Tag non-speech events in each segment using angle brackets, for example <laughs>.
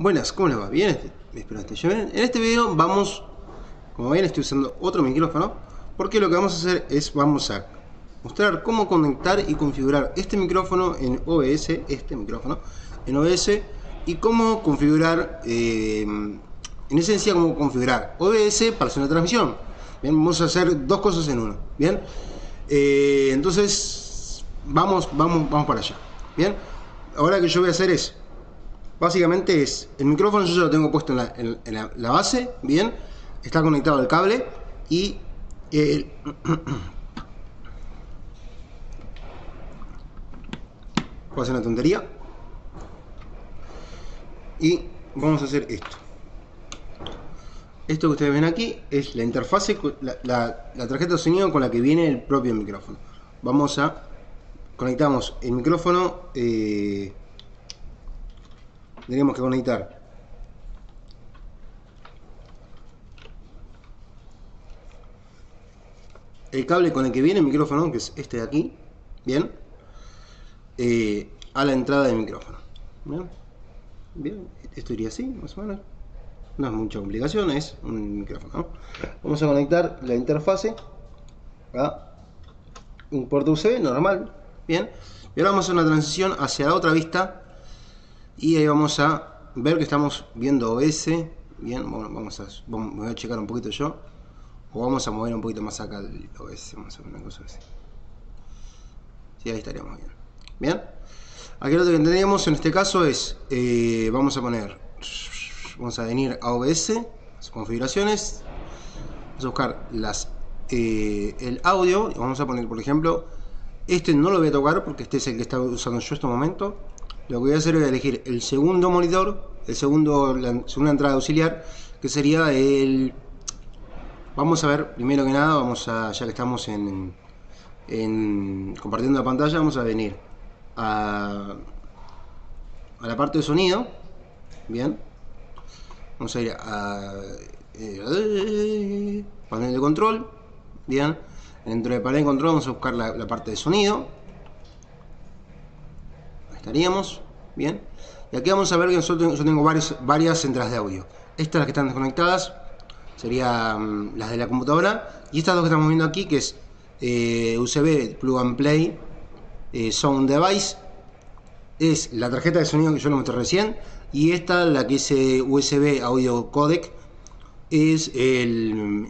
Buenas, ¿cómo les va? Bien, este, espero que En este video vamos, como ven estoy usando otro micrófono, porque lo que vamos a hacer es, vamos a mostrar cómo conectar y configurar este micrófono en OBS, este micrófono, en OBS, y cómo configurar, em, en esencia, cómo configurar OBS para hacer una transmisión. Bien, vamos a hacer dos cosas en uno, ¿bien? Eh, entonces, vamos, vamos, vamos para allá, ¿bien? Ahora lo que yo voy a hacer es, Básicamente es, el micrófono yo ya lo tengo puesto en la, base, bien, está conectado al cable y el... a <coughs> hacer una tontería. Y vamos a hacer esto. Esto que ustedes ven aquí es la interfase, la, tarjeta de sonido con la que viene el propio micrófono. Vamos a... Conectamos el micrófono... Eh, tendríamos que conectar el cable con el que viene el micrófono, que es este de aquí, bien, eh, a la entrada del micrófono. ¿bien? esto iría así, más o menos. No es mucha complicación, es un micrófono. Vamos a conectar la interfase a un puerto USB normal, bien. Y ahora vamos a hacer una transición hacia la otra vista y ahí vamos a ver que estamos viendo OBS, Bien, bueno, vamos a, voy a checar un poquito yo. O vamos a mover un poquito más acá el OBS, vamos a cosa así. Sí, ahí estaríamos bien. Bien. Aquí lo que tendríamos en este caso es, eh, vamos a poner, vamos a venir a OBS, configuraciones, vamos a buscar las, eh, el audio, y vamos a poner por ejemplo, este no lo voy a tocar porque este es el que está usando yo en este momento, lo que voy a hacer es elegir el segundo monitor, el segundo, la segunda entrada auxiliar, que sería el... Vamos a ver, primero que nada, vamos a, ya que estamos en, compartiendo la pantalla, vamos a venir a, la parte de sonido, bien, vamos a ir a, eh, panel de control, bien, dentro del panel de control vamos a buscar la parte de sonido, Bien. Y aquí vamos a ver que yo tengo varias entradas de audio. Estas las que están desconectadas serían mm, las de la computadora. Y estas dos que estamos viendo aquí, que es eh, USB Plug and Play eh, Sound Device, es la tarjeta de sonido que yo lo mostré recién. Y esta, la que es eh, USB Audio Codec, es mm,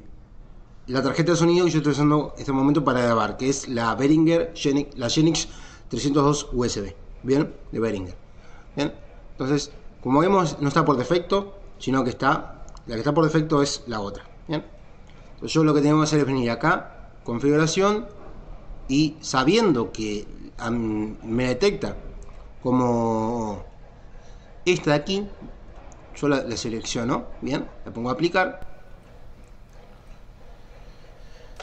la tarjeta de sonido que yo estoy usando en este momento para grabar, que es la Behringer, la Genix 302 USB. ¿bien? De Beringer. ¿bien? Entonces, como vemos, no está por defecto, sino que está, la que está por defecto es la otra, ¿bien? Entonces yo lo que tengo que hacer es venir acá, configuración, y sabiendo que me detecta como esta de aquí, yo la, la selecciono, ¿bien? La pongo a aplicar.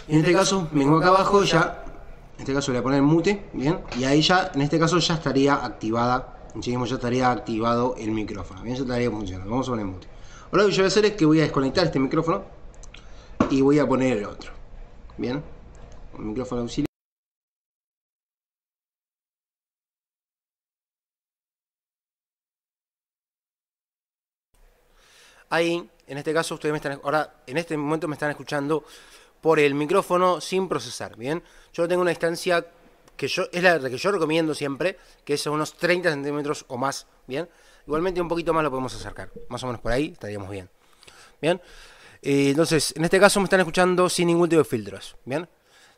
En este caso, vengo acá abajo ya en este caso le voy a poner mute, bien, y ahí ya, en este caso ya estaría activada, ya estaría activado el micrófono, bien, ya estaría funcionando, vamos a poner mute. Ahora lo que yo voy a hacer es que voy a desconectar este micrófono y voy a poner el otro, bien, un micrófono auxiliar. Ahí, en este caso, ustedes me están, ahora, en este momento me están escuchando por el micrófono sin procesar, ¿bien? Yo tengo una distancia que yo, es la que yo recomiendo siempre, que es unos 30 centímetros o más, ¿bien? Igualmente un poquito más lo podemos acercar, más o menos por ahí estaríamos bien, ¿bien? Eh, entonces, en este caso me están escuchando sin ningún tipo de filtros, ¿bien?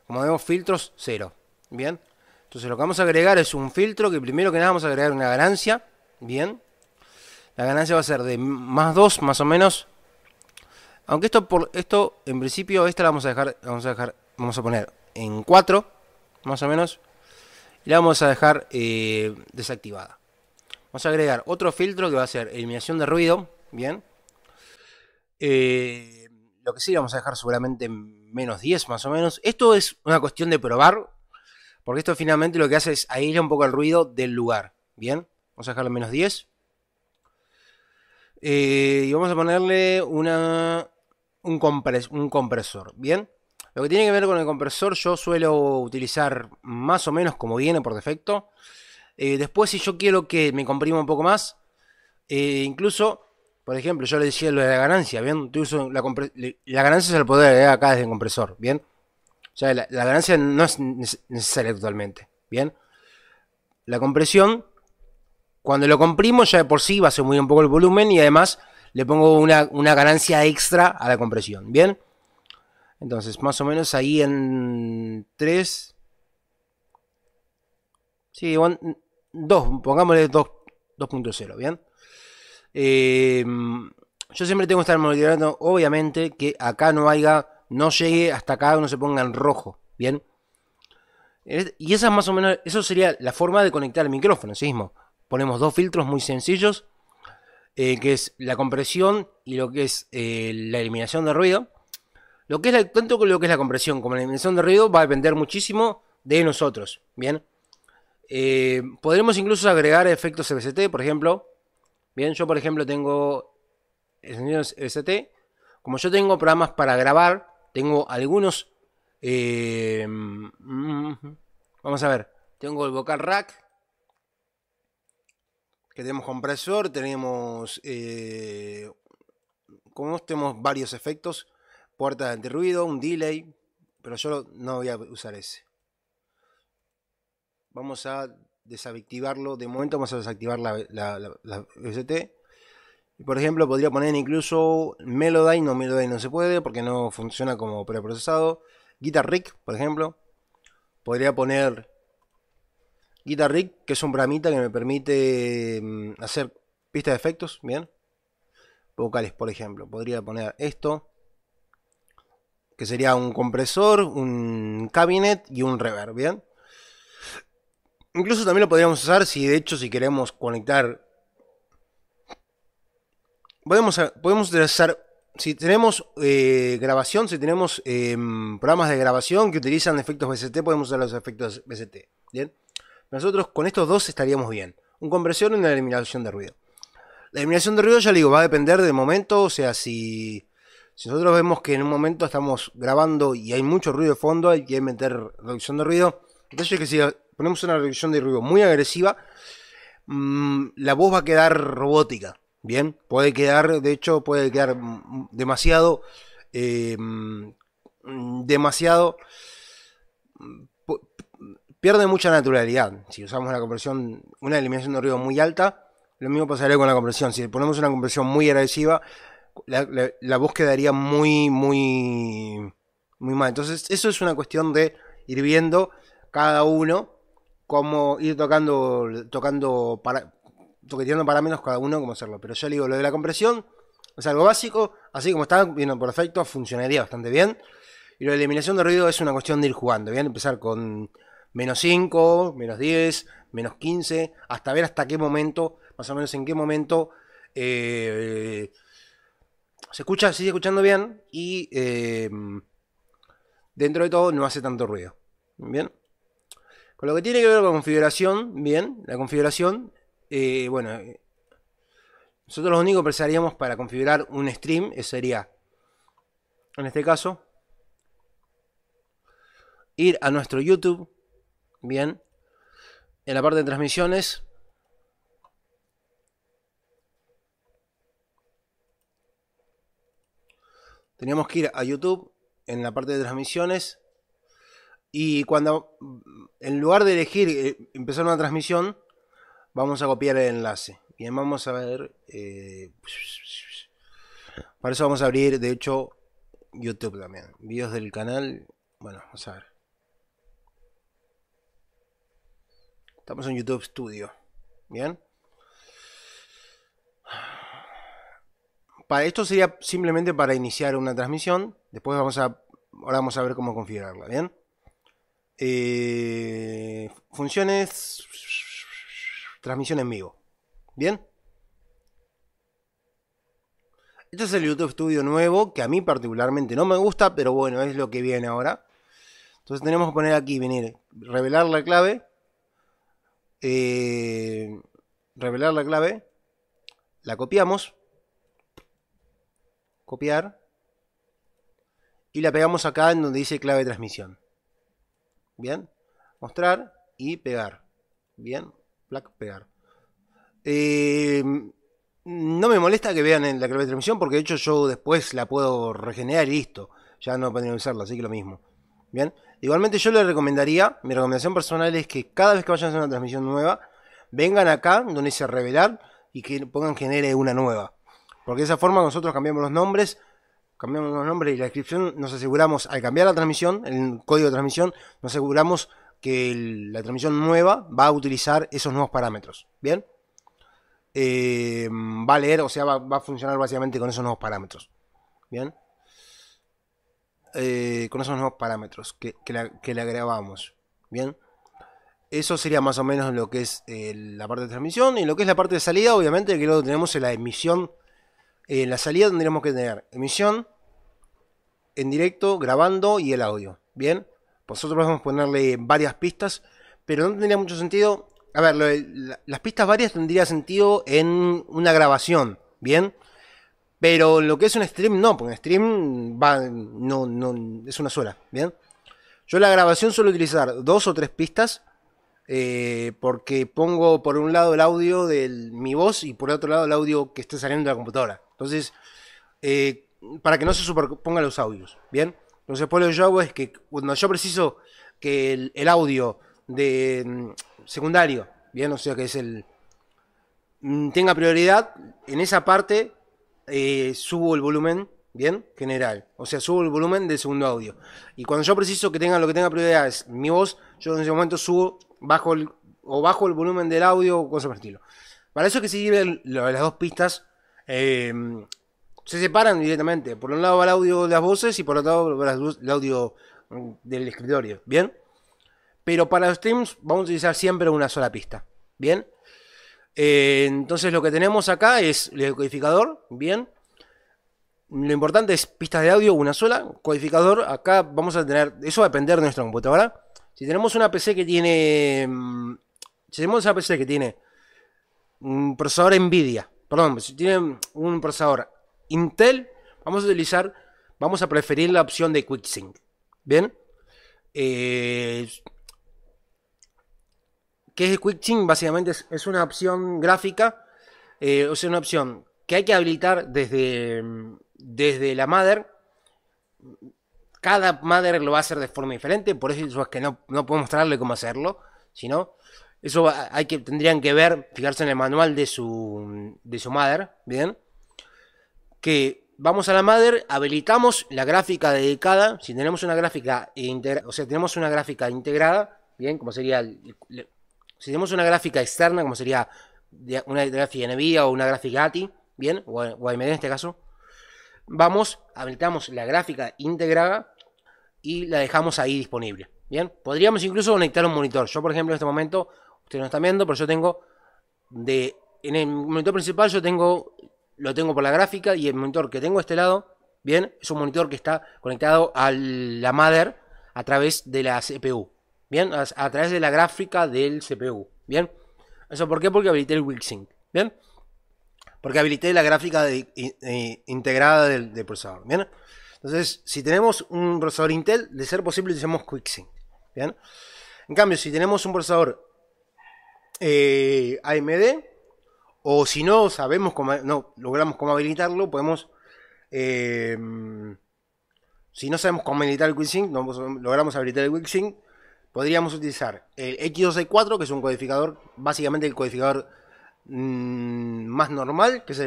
Como vemos, filtros cero, ¿bien? Entonces lo que vamos a agregar es un filtro que primero que nada vamos a agregar una ganancia, ¿bien? La ganancia va a ser de más 2 más o menos aunque esto, por, esto en principio, esta la vamos a dejar, vamos a dejar, vamos a poner en 4, más o menos. Y la vamos a dejar eh, desactivada. Vamos a agregar otro filtro que va a ser eliminación de ruido, bien. Eh, lo que sí vamos a dejar seguramente en menos 10 más o menos. Esto es una cuestión de probar, porque esto finalmente lo que hace es aislar un poco el ruido del lugar, bien. Vamos a dejarlo en menos 10. Eh, y vamos a ponerle una un, compresor, ¿bien? Lo que tiene que ver con el compresor yo suelo utilizar más o menos como viene por defecto. Eh, después si yo quiero que me comprima un poco más, eh, incluso, por ejemplo, yo le decía lo de la ganancia, ¿bien? Uso la, ganancia es el poder de acá desde el compresor, ¿bien? O sea, la, ganancia no es necesaria totalmente, ¿bien? La compresión, cuando lo comprimo ya de por sí va a ser muy un poco el volumen y además le pongo una, ganancia extra a la compresión, ¿bien? Entonces, más o menos ahí en 3. Sí, 2, pongámosle 2.0, ¿bien? Em, yo siempre tengo que estar monitorando obviamente, que acá no haya, no llegue hasta acá, no se ponga en rojo, ¿bien? Y esa más o menos, eso sería la forma de conectar el micrófono, ¿sí mismo, Ponemos dos filtros muy sencillos eh, que es la compresión y lo que es eh, la eliminación de ruido. Lo que es tanto lo que es la compresión como la eliminación de ruido va a depender muchísimo de nosotros, ¿bien? Eh, podremos incluso agregar efectos VST, e por ejemplo. Bien, yo por ejemplo tengo sonidos e Como yo tengo programas para grabar, tengo algunos... Mm, mm, mm, vamos a ver, tengo el vocal rack, tenemos compresor, tenemos, eh, como tenemos varios efectos, puertas de antirruido, un delay, pero yo no voy a usar ese. Vamos a desactivarlo, de momento vamos a desactivar la, la, VST. Y por ejemplo, podría poner incluso Melodyne, no Melodyne no se puede porque no funciona como preprocesado. Guitar Rig, por ejemplo. Podría poner Guitar Rig, que es un bramita que me permite mm, hacer pistas de efectos, ¿bien? Vocales, por ejemplo. Podría poner esto, que sería un compresor, un cabinet y un reverb, ¿bien? Incluso también lo podríamos usar si de hecho si queremos conectar... Podemos, podemos utilizar, si tenemos eh, grabación, si tenemos em, programas de grabación que utilizan efectos VST, podemos usar los efectos VST, ¿bien? Nosotros con estos dos estaríamos bien. Un conversión y una eliminación de ruido. La eliminación de ruido, ya le digo, va a depender del momento. O sea, si, si nosotros vemos que en un momento estamos grabando y hay mucho ruido de fondo, hay que meter reducción de ruido. Entonces, que si ponemos una reducción de ruido muy agresiva, mm, la voz va a quedar robótica. Bien, puede quedar, de hecho, puede quedar demasiado, eh, mm, demasiado pierde mucha naturalidad. Si usamos una compresión, una eliminación de ruido muy alta, lo mismo pasaría con la compresión. Si ponemos una compresión muy agresiva, la, voz quedaría muy, muy, muy mal. Entonces, eso es una cuestión de ir viendo cada uno cómo ir tocando, tocando para, toqueteando parámetros cada uno, cómo hacerlo. Pero yo le digo, lo de la compresión es algo básico, así como está, viendo por efecto, funcionaría bastante bien. Y lo de eliminación de ruido es una cuestión de ir jugando. Bien, empezar con menos 5, menos 10, menos 15, hasta ver hasta qué momento, más o menos en qué momento eh, se escucha, sigue escuchando bien y eh, dentro de todo no hace tanto ruido. Bien. Con lo que tiene que ver con la configuración, bien, la configuración, eh, bueno, nosotros lo único que precisaríamos para configurar un stream sería, en este caso, ir a nuestro YouTube, Bien. En la parte de transmisiones. Teníamos que ir a YouTube en la parte de transmisiones. Y cuando, en lugar de elegir eh, empezar una transmisión, vamos a copiar el enlace. Bien, vamos a ver. Eh, para eso vamos a abrir, de hecho, YouTube también. Videos del canal. Bueno, vamos a ver. Estamos en YouTube Studio. Bien. Para esto sería simplemente para iniciar una transmisión. Después vamos a. Ahora vamos a ver cómo configurarla. Bien. Eh, funciones. Transmisión en vivo. Bien. Este es el YouTube Studio nuevo, que a mí particularmente no me gusta, pero bueno, es lo que viene ahora. Entonces tenemos que poner aquí, venir, revelar la clave. Eh, revelar la clave, la copiamos, copiar, y la pegamos acá en donde dice clave de transmisión. Bien, mostrar y pegar. Bien, black, pegar. Eh, no me molesta que vean en la clave de transmisión porque de hecho yo después la puedo regenerar y listo. Ya no podría usarla, así que lo mismo. Bien, Igualmente yo les recomendaría, mi recomendación personal es que cada vez que vayan a hacer una transmisión nueva, vengan acá donde dice revelar y que pongan genere una nueva. Porque de esa forma nosotros cambiamos los nombres, cambiamos los nombres y la descripción, nos aseguramos, al cambiar la transmisión, el código de transmisión, nos aseguramos que la transmisión nueva va a utilizar esos nuevos parámetros. ¿Bien? Eh, va a leer, o sea, va a funcionar básicamente con esos nuevos parámetros. ¿Bien? Eh, con esos nuevos parámetros que, la, grabamos Bien, eso sería más o menos lo que es eh, la parte de transmisión y lo que es la parte de salida. Obviamente, que luego tenemos en la emisión. Eh, en la salida tendríamos que tener emisión en directo, grabando y el audio. Bien, nosotros a ponerle varias pistas, pero no tendría mucho sentido. A ver, las pistas varias tendría sentido en una grabación. Bien pero lo que es un stream, no, porque un stream va, no, es una sola, ¿bien? Yo la grabación suelo utilizar dos o tres pistas, eh, porque pongo por un lado el audio de mi voz y por el otro lado el audio que está saliendo de la computadora. Entonces, eh, para que no se superpongan los audios, ¿bien? Entonces, pues lo que yo hago es que cuando yo preciso que el, audio de mm, secundario, ¿bien? O sea, que es el... Mm, tenga prioridad, en esa parte eh, subo el volumen, ¿bien? General. O sea, subo el volumen del segundo audio. Y cuando yo preciso que tenga lo que tenga prioridad es mi voz, yo en ese momento subo, bajo el, o bajo el volumen del audio o cosas por estilo. Para eso que que sirven las dos pistas. Eh, se separan directamente. Por un lado va el audio de las voces y por otro lado va el audio del escritorio. ¿Bien? Pero para los streams vamos a utilizar siempre una sola pista. ¿Bien? Eh, entonces lo que tenemos acá es el codificador, bien. Lo importante es pistas de audio, una sola. Codificador, acá vamos a tener, eso va a depender de nuestra computadora. Si tenemos una PC que tiene, mm, si tenemos una PC que tiene un procesador NVIDIA, perdón, si tiene un procesador Intel, vamos a utilizar, vamos a preferir la opción de QuickSync, bien. Eh, ¿Qué es Básicamente es, una opción gráfica, eh, o sea, una opción que hay que habilitar desde, mm, desde la Mother. Cada Mother lo va a hacer de forma diferente, por eso es que no, puedo mostrarle cómo hacerlo, sino eso hay que, tendrían que ver, fijarse en el manual de su, de Mother, ¿bien? Que vamos a la Mother, habilitamos la gráfica dedicada, si tenemos una gráfica, o sea, tenemos una gráfica integrada, ¿bien? Como sería el si tenemos una gráfica externa, como sería una gráfica NVIDIA o una gráfica ATI, bien, o, AMD en este caso, vamos, habilitamos la gráfica integrada y la dejamos ahí disponible. Bien, podríamos incluso conectar un monitor. Yo, por ejemplo, en este momento, ustedes no están viendo, pero yo tengo de en el monitor principal yo tengo lo tengo por la gráfica y el monitor que tengo a este lado, bien, es un monitor que está conectado a la mother a través de la CPU. Bien, a, través de la gráfica del CPU. Bien, eso por qué? Porque habilité el Wixing. Bien, porque habilité la gráfica integrada del, procesador. Bien, entonces si tenemos un procesador Intel, de ser posible usamos QuickSync. Bien, en cambio, si tenemos un procesador eh, AMD, o si no sabemos cómo, no logramos cómo habilitarlo, podemos. Eh, si no sabemos cómo habilitar el QuickSync, logramos habilitar el QuickSync, podríamos utilizar el X264, e que es un codificador, básicamente el codificador mm, más normal, que es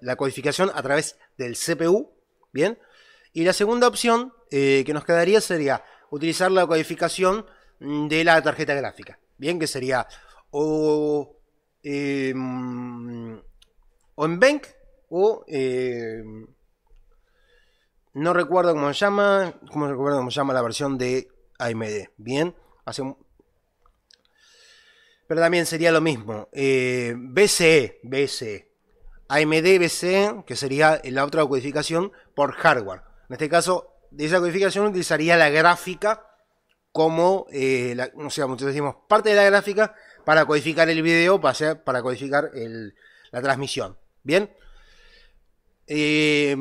la codificación a través del CPU, ¿bien? Y la segunda opción eh, que nos quedaría sería utilizar la codificación mm, de la tarjeta gráfica, ¿bien? Que sería o, em, o en Bank o... Em, no recuerdo cómo se llama, cómo recuerdo cómo se llama la versión de AMD. Bien, hace un... Pero también sería lo mismo. Eh, BCE, BCE. AMD BCE, que sería la otra codificación por hardware. En este caso, de esa codificación utilizaría la gráfica como, eh, no decimos parte de la gráfica para codificar el video, para, para codificar la transmisión. Bien. Eh,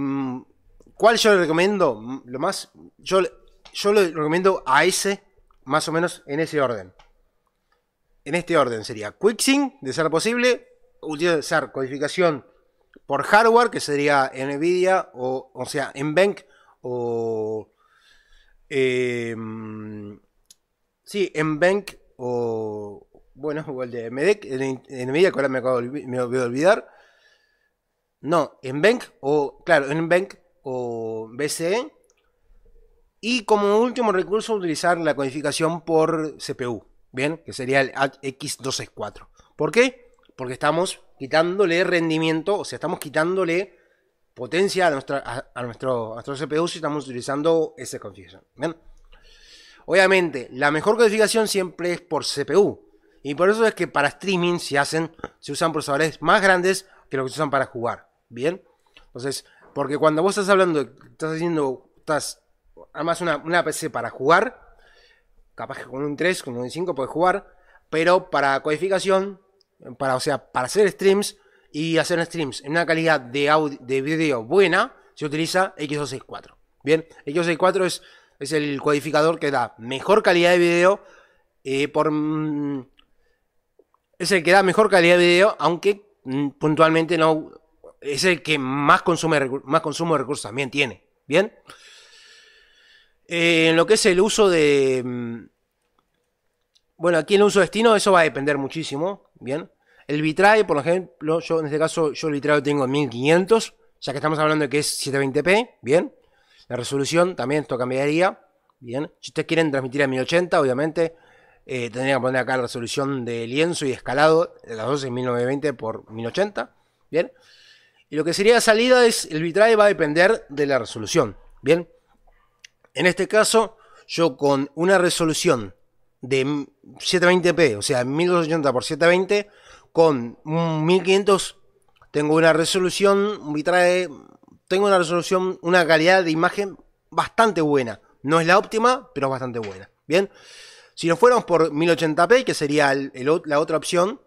¿Cuál yo le recomiendo? Lo más. Yo yo lo recomiendo a ese, más o menos en ese orden. En este orden sería Quicksync, de ser posible, utilizar codificación por hardware, que sería NVIDIA, o, o sea, bank o... Eh, sí, bank o... Bueno, <laughs> o el de MEDEC, NVIDIA, que ahora me, acabo voy olvidar. No, bank o... Claro, en bank o BCE, y como último recurso, utilizar la codificación por CPU, ¿bien? Que sería el X264. ¿Por qué? Porque estamos quitándole rendimiento, o sea, estamos quitándole potencia a, nuestra, a, nuestro, CPU si estamos utilizando esa configuración. ¿bien? Obviamente, la mejor codificación siempre es por CPU. Y por eso es que para streaming se hacen, se usan procesadores más grandes que los que se usan para jugar. ¿Bien? Entonces, porque cuando vos estás hablando, estás haciendo, estás Además, una, una PC para jugar, capaz que con un 3, con un 5 puedes jugar, pero para codificación, para, o sea, para hacer streams y hacer streams en una calidad de, audio, de video buena, se utiliza X264. Bien, X264 es, es el codificador que da mejor calidad de video eh, por... Mm, es el que da mejor calidad de video, aunque mm, puntualmente no... Es el que más consume, más consumo de recursos también tiene. Bien. Eh, en lo que es el uso de. Mm, bueno, aquí el uso de destino, eso va a depender muchísimo. Bien. El vitrae por ejemplo, yo en este caso, yo el bitrae lo tengo en 1500, ya que estamos hablando de que es 720p. Bien. La resolución también esto cambiaría. Bien. Si ustedes quieren transmitir a 1080, obviamente, eh, tendría que poner acá la resolución de lienzo y escalado, de las dos en 1920 por 1080. Bien. Y lo que sería salida es, el bitrae va a depender de la resolución. Bien. En este caso, yo con una resolución de 720p, o sea, 1280 x 720, con 1500 tengo una resolución, trae, tengo una resolución, una calidad de imagen bastante buena. No es la óptima, pero bastante buena. Bien, si nos fuéramos por 1080p, que sería la otra opción,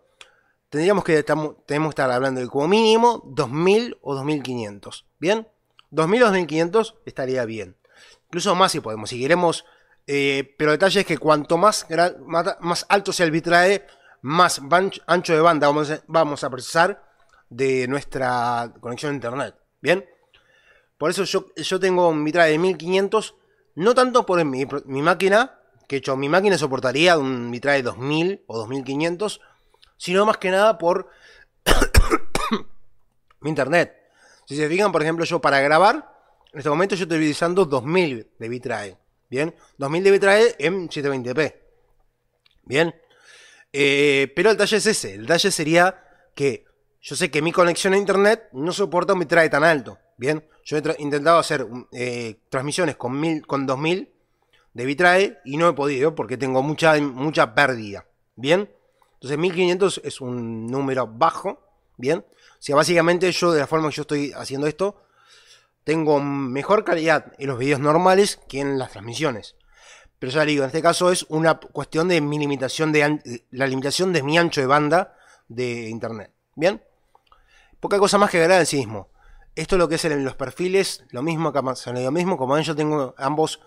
tendríamos que tenemos que estar hablando de como mínimo 2000 o 2500. Bien, 2000 o 2500 estaría bien incluso más si podemos, si queremos. Eh, pero el detalle es que cuanto más, más alto sea el bitrae, más ancho de banda vamos a, precisar de nuestra conexión a internet. Bien, por eso yo, yo tengo un bitrae de 1500, no tanto por mi, máquina, que hecho mi máquina soportaría un bitrae de 2000 o 2500, sino más que nada por <coughs> mi internet. Si se fijan, por ejemplo, yo para grabar en este momento yo estoy utilizando 2000 de bitrate. Bien, 2000 de bitrate en 720p. Bien, eh, pero el detalle es ese: el detalle sería que yo sé que mi conexión a internet no soporta un bitrate tan alto. Bien, yo he intentado hacer mm, eh, transmisiones con, mil, con 2000 de bitrate y no he podido porque tengo mucha, mucha pérdida. Bien, entonces 1500 es un número bajo. Bien, o sea, básicamente yo de la forma que yo estoy haciendo esto tengo mejor calidad en los videos normales que en las transmisiones. Pero ya digo, en este caso es una cuestión de mi limitación de la limitación de mi ancho de banda de internet. ¿Bien? Poca cosa más que agregar en sí mismo. Esto es lo que es en los perfiles, lo mismo que lo mismo, como ven yo tengo ambos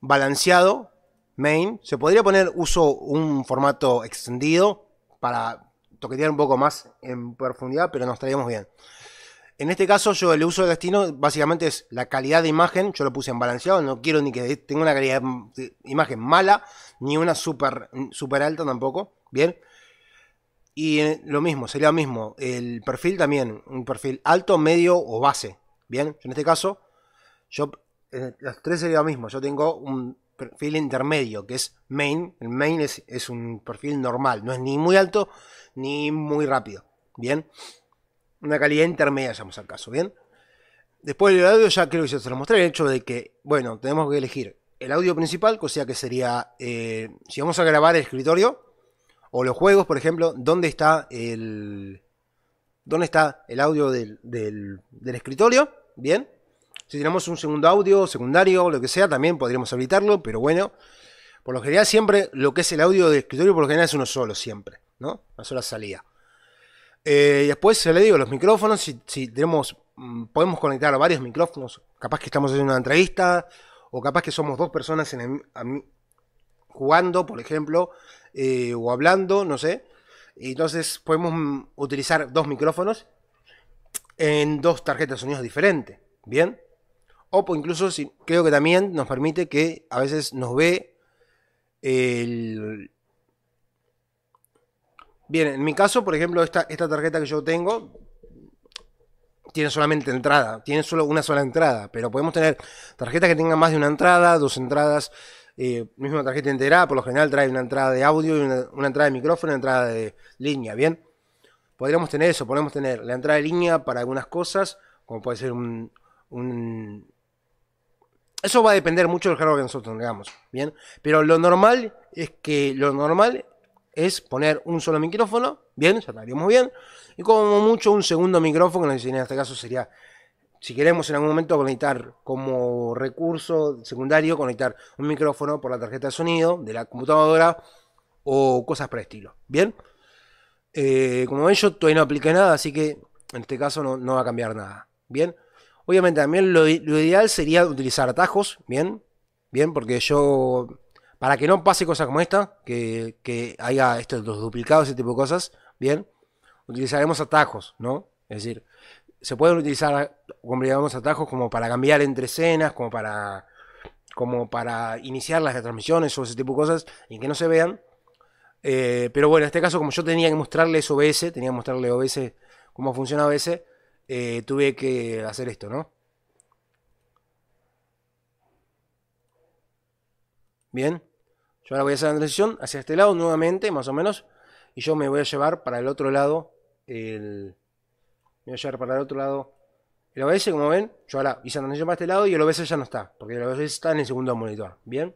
balanceado, main. Se podría poner uso un formato extendido para toquetear un poco más en profundidad, pero nos estaríamos bien. En este caso, yo el uso de destino básicamente es la calidad de imagen. Yo lo puse en balanceado, no quiero ni que tenga una calidad de imagen mala, ni una super, super alta tampoco. Bien. Y eh, lo mismo, sería lo mismo. El perfil también, un perfil alto, medio o base. Bien, en este caso, yo, eh, las tres sería lo mismo. Yo tengo un perfil intermedio, que es main. El main es, es un perfil normal, no es ni muy alto ni muy rápido. Bien una calidad intermedia, llamamos al caso, ¿bien? Después del audio ya creo que se lo mostré, el hecho de que, bueno, tenemos que elegir el audio principal, o sea que sería, eh, si vamos a grabar el escritorio, o los juegos, por ejemplo, ¿dónde está el, dónde está el audio del, del escritorio? Bien. Si tenemos un segundo audio, secundario, lo que sea, también podríamos habilitarlo, pero bueno, por lo general siempre lo que es el audio del escritorio, por lo general es uno solo, siempre, ¿no? Una sola salida. Eh, y después se le digo, los micrófonos, si, tenemos, mm, podemos conectar varios micrófonos, capaz que estamos haciendo una entrevista, o capaz que somos dos personas jugando, por ejemplo, eh, o hablando, no sé. Y entonces podemos mm, utilizar dos micrófonos en dos tarjetas de sonidos diferentes, ¿bien? O incluso si, creo que también nos permite que a veces nos ve el, Bien, en mi caso, por ejemplo, esta, esta tarjeta que yo tengo tiene solamente entrada, tiene solo una sola entrada, pero podemos tener tarjetas que tengan más de una entrada, dos entradas, eh, misma tarjeta entera, por lo general trae una entrada de audio, una, una entrada de micrófono una entrada de línea, ¿bien? Podríamos tener eso, podemos tener la entrada de línea para algunas cosas, como puede ser un, un... Eso va a depender mucho del hardware que nosotros tengamos, ¿bien? Pero lo normal es que lo normal es poner un solo micrófono, bien, ya estaríamos bien, y como mucho un segundo micrófono, en este caso sería, si queremos en algún momento conectar como recurso secundario, conectar un micrófono por la tarjeta de sonido de la computadora o cosas por estilo, bien. Eh, como ven, yo todavía no apliqué nada, así que en este caso no, va a cambiar nada, bien. Obviamente también lo ideal sería utilizar atajos, bien, bien, porque yo para que no pase cosas como esta, que, haya estos los duplicados, ese tipo de cosas, bien, utilizaremos atajos, ¿no? Es decir, se pueden utilizar, digamos, atajos como para cambiar entre escenas, como para, como para iniciar las transmisiones o ese tipo de cosas, y que no se vean. Eh, pero bueno, en este caso, como yo tenía que mostrarles OBS, tenía que mostrarle OBS cómo funciona OBS, eh, tuve que hacer esto, ¿no? Bien. Yo ahora voy a hacer la transición hacia este lado nuevamente, más o menos. Y yo me voy a llevar para el otro lado el... Me voy a llevar para el otro lado el OBS, como ven. Yo ahora hice la transición para este lado y el OBS ya no está. Porque el OBS está en el segundo monitor. Bien.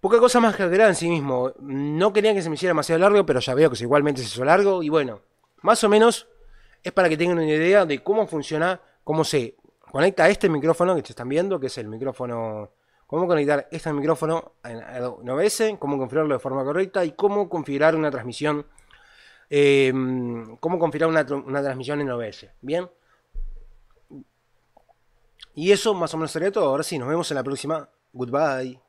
Poca cosa más que agregar en sí mismo. No quería que se me hiciera demasiado largo, pero ya veo que igualmente se hizo largo. Y bueno, más o menos es para que tengan una idea de cómo funciona, cómo se conecta a este micrófono que están viendo, que es el micrófono cómo conectar este micrófono en OBS, cómo configurarlo de forma correcta y cómo configurar una transmisión. Em, cómo configurar una, transmisión en OBS. Bien. Y eso más o menos sería todo. Ahora sí, nos vemos en la próxima. Goodbye.